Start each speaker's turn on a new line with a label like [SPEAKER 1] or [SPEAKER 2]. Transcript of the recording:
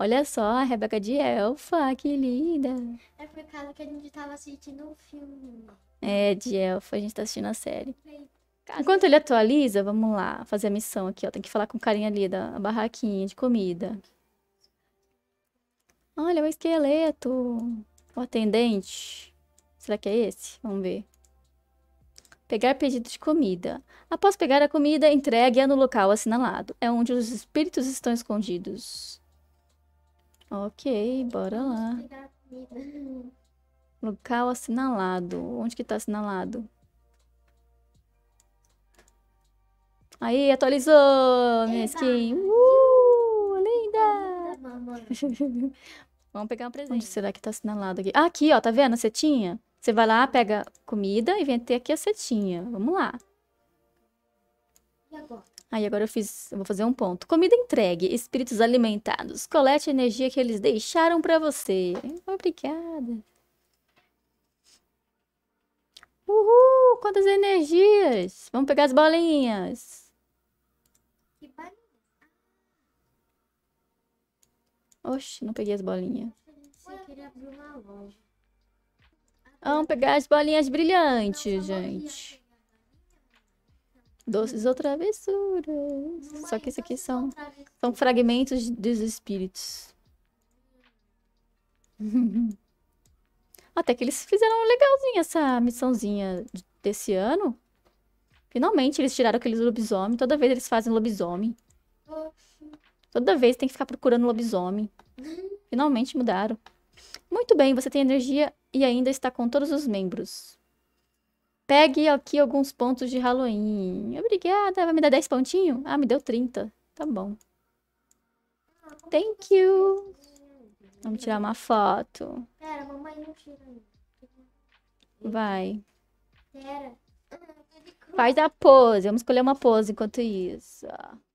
[SPEAKER 1] Olha só, a Rebeca de Elfa, que linda. É por causa que a gente tava assistindo um filme. É, de Elfa, a gente tá assistindo a série. Enquanto ele atualiza, vamos lá, fazer a missão aqui, ó. Tem que falar com o carinha ali da barraquinha de comida. Olha, o um esqueleto. O atendente. Será que é esse? Vamos ver. Pegar pedido de comida. Após pegar a comida, entregue-a no local assinalado. É onde os espíritos estão escondidos. Ok, bora lá. Local assinalado. Onde que tá assinalado? Aí, atualizou minha skin. Uh, tá linda! Tá Vamos pegar um presente. Onde será que tá assinalado aqui? Ah, aqui, ó, tá vendo a setinha? Você vai lá, pega comida e vem ter aqui a setinha. Vamos lá. E agora? Aí agora eu fiz, eu vou fazer um ponto. Comida entregue, espíritos alimentados. Colete a energia que eles deixaram para você. Obrigada. Uhul, quantas energias. Vamos pegar as bolinhas. Ah. Oxe, não peguei as bolinhas. Vamos pegar as bolinhas brilhantes, gente. Doces ou travessuras. Só é que isso aqui são, são fragmentos dos espíritos. Até que eles fizeram legalzinho essa missãozinha desse ano. Finalmente eles tiraram aqueles lobisomem. Toda vez eles fazem lobisomem. Toda vez tem que ficar procurando lobisomem. Uhum. Finalmente mudaram. Muito bem, você tem energia e ainda está com todos os membros. Pegue aqui alguns pontos de Halloween. Obrigada, vai me dar 10 pontinhos? Ah, me deu 30. Tá bom. Thank you. Vamos tirar uma foto. Pera, mamãe não tira. Vai. Pera. Ah, tá Faz a pose. Vamos escolher uma pose enquanto isso. Ó.